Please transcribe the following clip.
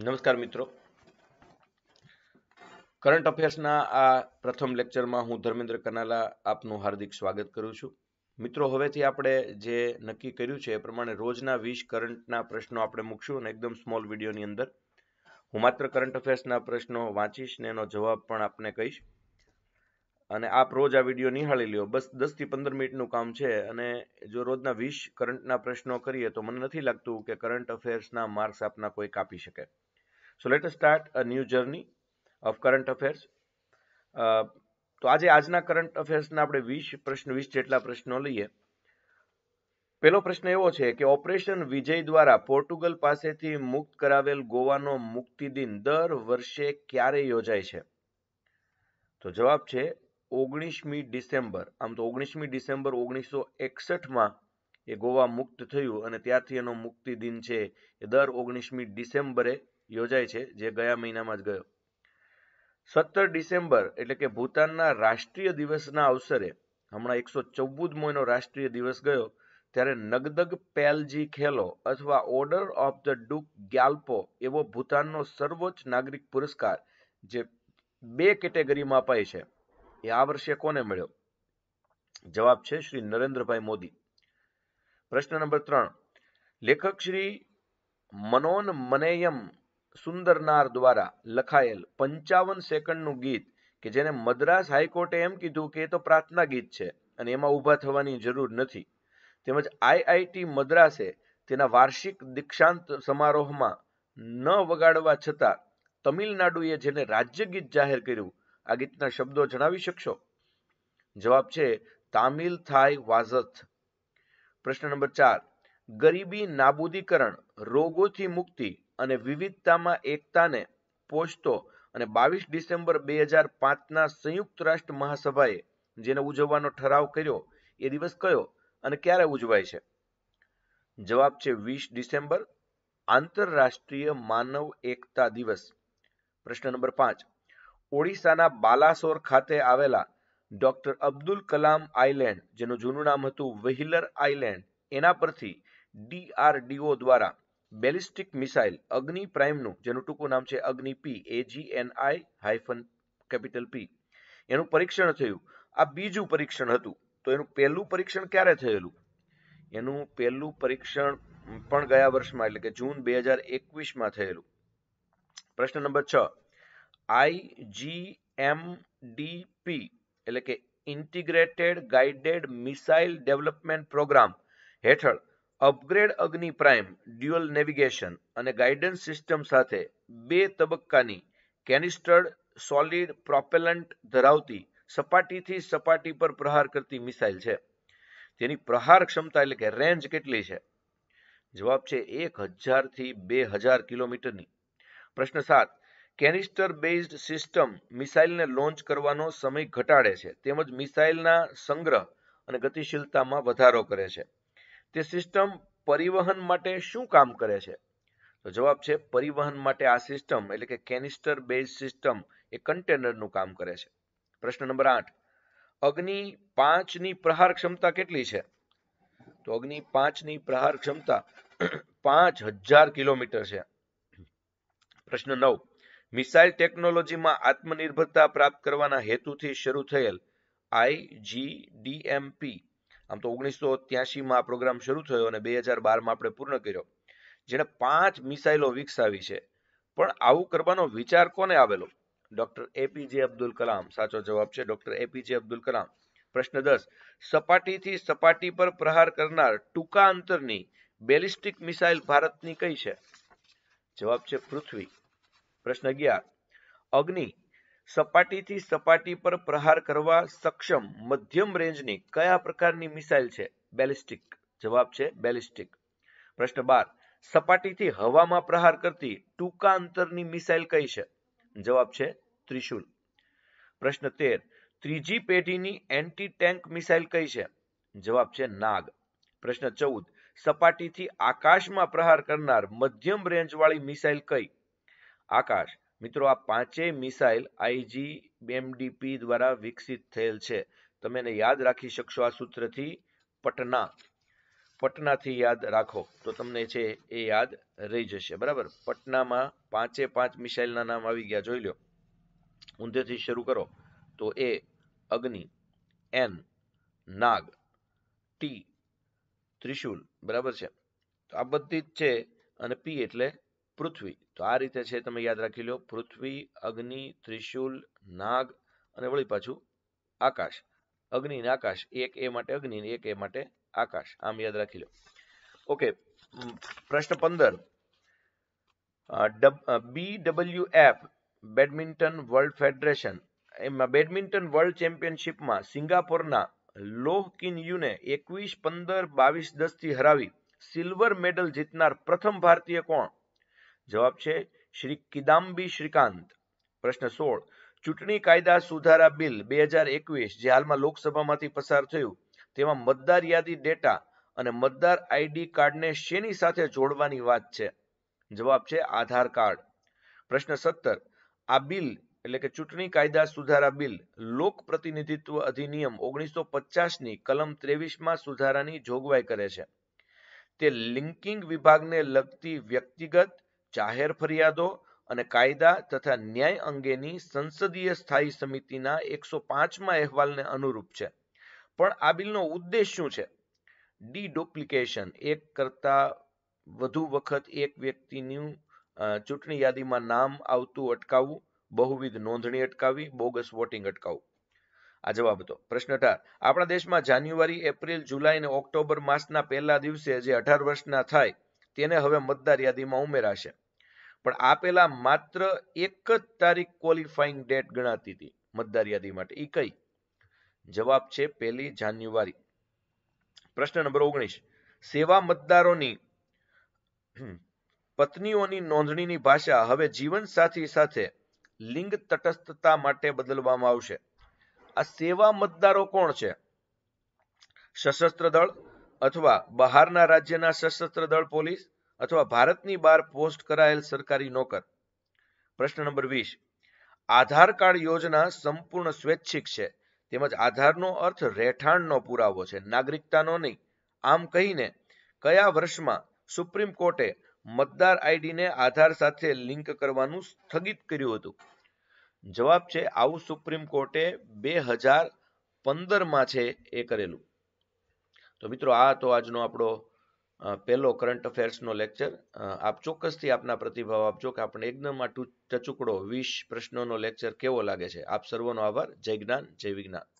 નમસ્કાર મિત્રો કરંટ અફેર્સના આ પ્રથમ લેક્ચરમાં હું ધર્મેન્દ્ર કનાલા આપનું હાર્દિક સ્વાગત કરું છું મિત્રો હવેથી આપણે જે નક્કી કર્યું છે એ પ્રમાણે રોજના વીસ કરંટના પ્રશ્નો આપણે મૂકશું અને એકદમ સ્મોલ વિડીયોની અંદર હું માત્ર કરંટ અફેર્સના પ્રશ્નો વાંચીશ ને એનો જવાબ પણ આપને કહીશ અને આપ રોજ આ વિડીયો નિહાળી લ્યો બસ દસથી પંદર મિનિટનું કામ છે અને જો રોજના વીસ કરંટના પ્રશ્નો કરીએ તો મને નથી લાગતું કે કરંટ અફેર્સના માર્ક્સ આપના કોઈ કાપી શકે so let start a new journey of current affairs તો આજે આજના કરંટ અફેર્સના આપણે વીસ પ્રશ્ન વીસ જેટલા પ્રશ્નો લઈએ પેલો પ્રશ્ન એવો છે કે ઓપરેશન વિજય દ્વારા પોર્ટુગલ પાસેથી મુક્ત કરાવેલ ગોવાનો મુક્તિ દિન દર વર્ષે ક્યારે યોજાય છે તો જવાબ છે ઓગણીસમી ડિસેમ્બર આમ તો ઓગણીસમી ડિસેમ્બર ઓગણીસો એકસઠમાં એ ગોવા મુક્ત થયું અને ત્યાંથી એનો મુક્તિ દિન છે એ દર ઓગણીસમી ડિસેમ્બરે યોજાય છે જે ગયા મહિનામાં જ ગયો સત્તર ડિસેમ્બર એટલે કે ભૂતાનના રાષ્ટ્રીય દિવસના અવસરે હમણાં એકસો ચૌદમો એનો રાષ્ટ્રીય દિવસ ગયો ત્યારે નગદગ પેલજી ખેલો અથવા order of the Druk Gyalpo એવો ભૂતાનનો સર્વોચ્ચ નાગરિક પુરસ્કાર જે બે કેટેગરીમાં અપાય છે એ આ વર્ષે કોને મળ્યો જવાબ છે શ્રી નરેન્દ્રભાઈ મોદી પ્રશ્ન નંબર ત્રણ લેખક શ્રી મનોન મનેયમ સુંદરનાર દ્વારા લખાયેલ પંચાવન સેકન્ડનું ગીત કે જેને મદ્રાસ હાઈકોર્ટે એમ કીધું કે એ તો પ્રાર્થના ગીત છે અને એમાં ઊભા થવાની જરૂર નથી તેમજ આઈઆઈટી મદ્રાસે તેના વાર્ષિક દીક્ષાંત સમારોહમાં ન વગાડવા છતાં તમિલનાડુએ જેને રાજ્યગીત જાહેર કર્યું આ ગીતના શબ્દો જણાવી શકશો જવાબ છે તામિલ થાય વાઝથ પ્રશ્ન નંબર ચાર ગરીબી નાબૂદીકરણ રોગોથી મુક્તિ અને વિવિધતામાં એકતાને પોષતો અને બાવીસ ડિસેમ્બર બે હજાર પાંચના સંયુક્ત રાષ્ટ્ર મહાસભાએ જેને ઉજવવાનો ઠરાવ કર્યો એ દિવસ કયો અને ક્યારે ઉજવાય છે જવાબ છે વીસ ડિસેમ્બર આંતરરાષ્ટ્રીય માનવ એકતા દિવસ પ્રશ્ન નંબર પાંચ ઓડિશાના બાલાસોર ખાતે આવેલા ડોક્ટર અબ્દુલ કલામ આઇલેન્ડ જેનું જૂનું નામ હતું વ્હીલર આઇલેન્ડ એના પરથી ડીઆરડીઓ દ્વારા બેલિસ્ટિક મિસાઇલ અગ્નિ પ્રાઇમનું જેનું ટૂંકું નામ છે Agni P A G N I hyphen capital P એનું પરીક્ષણ થયું આ બીજું પરીક્ષણ હતું તો એનું પહેલું પરીક્ષણ ક્યારે થયેલું એનું પહેલું પરીક્ષણ પણ ગયા વર્ષમાં એટલે કે જૂન બે હજાર એકવીસમાં થયેલું પ્રશ્ન નંબર છ આઈ એમ ડી એટલે કે integrated guided missile development programme હેઠળ upgrade Agni prime dual navigation અને ગાઈડન્સ સિસ્ટમ સાથે બે તબક્કાની કેનિસ્ટર્ડ સોલિડ પ્રોપેલન્ટ ધરાવતી સપાટીથી સપાટી પર પ્રહાર કરતી મિસાઇલ છે તેની પ્રહાર ક્ષમતા એટલે કે રેન્જ કેટલી છે જવાબ છે એક હજારથી બે હજાર કિલોમીટરની પ્રશ્ન સાત કેનિસ્ટર બેઝડ સિસ્ટમ મિસાઇલને લોન્ચ કરવાનો સમય ઘટાડે છે તેમજ મિસાઇલના સંગ્રહ અને ગતિશીલતામાં વધારો કરે છે તે સિસ્ટમ પરિવહન માટે શું કામ કરે છે તો જવાબ છે પરિવહન માટે આ સિસ્ટમ એટલે કે કેનિસ્ટર બેઝ સિસ્ટમ એ કન્ટેનરનું કામ કરે છે પ્રશ્ન નંબર આઠ અગ્નિ પાંચની પ્રહાર ક્ષમતા કેટલી છે તો અગ્નિ પાંચની પ્રહાર ક્ષમતા પાંચ હજાર કિલોમીટર છે પ્રશ્ન નવ મિસાઇલ ટેકનોલોજીમાં આત્મનિર્ભરતા પ્રાપ્ત કરવાના હેતુથી શરૂ થયેલ આઈજીડીએમપી આમ તો ઓગણીસો ત્યાસીમાં આ પ્રોગ્રામ શરૂ થયો અને બે હજાર બારમાં આપણે પૂર્ણ કર્યો જેણે પાંચ મિસાઇલો વિકસાવી છે પણ આવું કરવાનો વિચાર કોને આવેલો ડોક્ટર એપીજે અબ્દુલ કલામ સાચો જવાબ છે ડોક્ટર એપીજે અબ્દુલ કલામ પ્રશ્ન દસ સપાટીથી સપાટી પર પ્રહાર કરનાર ટૂંકા અંતરની બેલિસ્ટિક મિસાઇલ ભારતની કઈ છે જવાબ છે પૃથ્વી પ્રશ્ન અગિયાર અગ્નિ સપાટીથી સપાટી પર પ્રહાર કરવા સક્ષમ મધ્યમ રેન્જની કયા પ્રકારની મિસાઇલ છે બેલિસ્ટિક જવાબ છે બેલિસ્ટિક પ્રશ્ન બાર સપાટીથી હવામાં પ્રહાર કરતી ટૂંકા અંતરની મિસાઇલ કઈ છે જવાબ છે ત્રિશુલ પ્રશ્ન તેર ત્રીજી પેઢીની એન્ટી ટેન્ક મિસાઇલ કઈ છે જવાબ છે નાગ પ્રશ્ન ચૌદ સપાટીથી આકાશમાં પ્રહાર કરનાર મધ્યમ રેન્જવાળી મિસાઇલ કઈ આકાશ મિત્રો આ પાંચેય મિસાઇલ આઈજી આઈજીબીએમડીપી દ્વારા વિકસિત થયેલ છે તમે એને યાદ રાખી શકશો આ સૂત્રથી પટના પટનાથી યાદ રાખો તો તમને છે એ યાદ રહી જશે બરાબર પટનામાં પાંચે પાંચ મિસાઇલના નામ આવી ગયા જોઈ લો ઊંધેથી શરૂ કરો તો એ અગ્નિ એન નાગ ટી ત્રિશુલ બરાબર છે તો આ બધી જ છે અને પી એટલે પૃથ્વી તો આ રીતે છે તમે યાદ રાખી લો પૃથ્વી અગ્નિ ત્રિશુલ નાગ અને વળી પાછું આકાશ અગ્નિ અને આકાશ એક એ માટે અગ્નિ એક એ માટે આકાશ આમ યાદ રાખી લો ઓકે પ્રશ્ન પંદર B W F badminton world federation એમાં બેડમિન્ટન વર્લ્ડ ચેમ્પિયનશિપમાં સિંગાપોરના લોહ કિન યુને એકવીસ પંદર બાવીસ દસથી હરાવી સિલ્વર મેડલ જીતનાર પ્રથમ ભારતીય કોણ જવાબ છે શ્રી કિદામ્બી શ્રીકાંત પ્રશ્ન સોળ ચૂંટણી કાયદા સુધારા બિલ બે હજાર એકવીસ જે હાલમાં લોકસભામાંથી પસાર થયું તેમાં મતદાર યાદી ડેટા અને મતદાર આઈડી કાર્ડને શેની સાથે જોડવાની વાત છે જવાબ છે આધાર કાર્ડ પ્રશ્ન સત્તર આ બિલ એટલે કે ચૂંટણી કાયદા સુધારા બિલ લોક પ્રતિનિધિત્વ અધિનિયમ ઓગણીસો પચાસની કલમ ત્રેવીસમાં સુધારાની જોગવાઈ કરે છે તે લિંકિંગ વિભાગને લગતી વ્યક્તિગત જાહેર ફરિયાદો અને કાયદા તથા ન્યાય અંગેની સંસદીય સ્થાયી સમિતિના એકસો પાંચમાં અહેવાલને અનુરૂપ છે પણ આ બિલનો ઉદ્દેશ શું છે ડી ડુપ્લિકેશન એક કરતાં વધુ વખત એક વ્યક્તિનું ચૂંટણી યાદીમાં નામ આવતું અટકાવવું બહુવિધ નોંધણી અટકાવી બોગસ વોટિંગ અટકાવવું આ જવાબ હતો પ્રશ્ન અઢાર આપણા દેશમાં જાન્યુઆરી એપ્રિલ જુલાઈ અને ઓક્ટોબર માસના પહેલા દિવસે જે અઢાર વર્ષના થાય તેને હવે મતદાર યાદીમાં ઉમેરાશે પણ આપેલા માત્ર એક જ તારીખ ક્વોલિફાઈંગ ડેટ ગણાતી હતી મતદાર યાદી માટે એ કઈ જવાબ છે પહેલી જાન્યુઆરી પ્રશ્ન નંબર ઓગણીસ સેવા મતદારોની પત્નીઓની નોંધણીની ભાષા હવે જીવન સાથી સાથે લિંગ તટસ્થતા માટે બદલવામાં આવશે આ સેવા મતદારો કોણ છે સશસ્ત્ર દળ અથવા બહારના રાજ્યના સશસ્ત્ર દળ પોલીસ અથવા ભારતની બહાર પોસ્ટ કરાયેલ સરકારી નોકર પ્રશ્ન નંબર વીસ આધાર કાર્ડ યોજના સંપૂર્ણ સ્વૈચ્છિક છે તેમજ આધારનો અર્થ રહેઠાણનો પુરાવો છે નાગરિકતાનો નહીં આમ કહીને કયા વર્ષમાં સુપ્રીમ કોર્ટે મતદાર આઈડીને આધાર સાથે લિંક કરવાનું સ્થગિત કર્યું હતું જવાબ છે આવું સુપ્રીમ કોર્ટે બે હજાર પંદરમાં છે એ કરેલું તો મિત્રો આ હતો આજનો આપણો પહેલો કરંટ અફેર્સનો લેક્ચર આપ ચોક્કસથી આપના પ્રતિભાવ આપજો કે આપણે એકદમ આ ટચુકડો વીસ પ્રશ્નોનો લેક્ચર કેવો લાગે છે આપ સર્વનો આભાર જય જ્ઞાન જય વિજ્ઞાન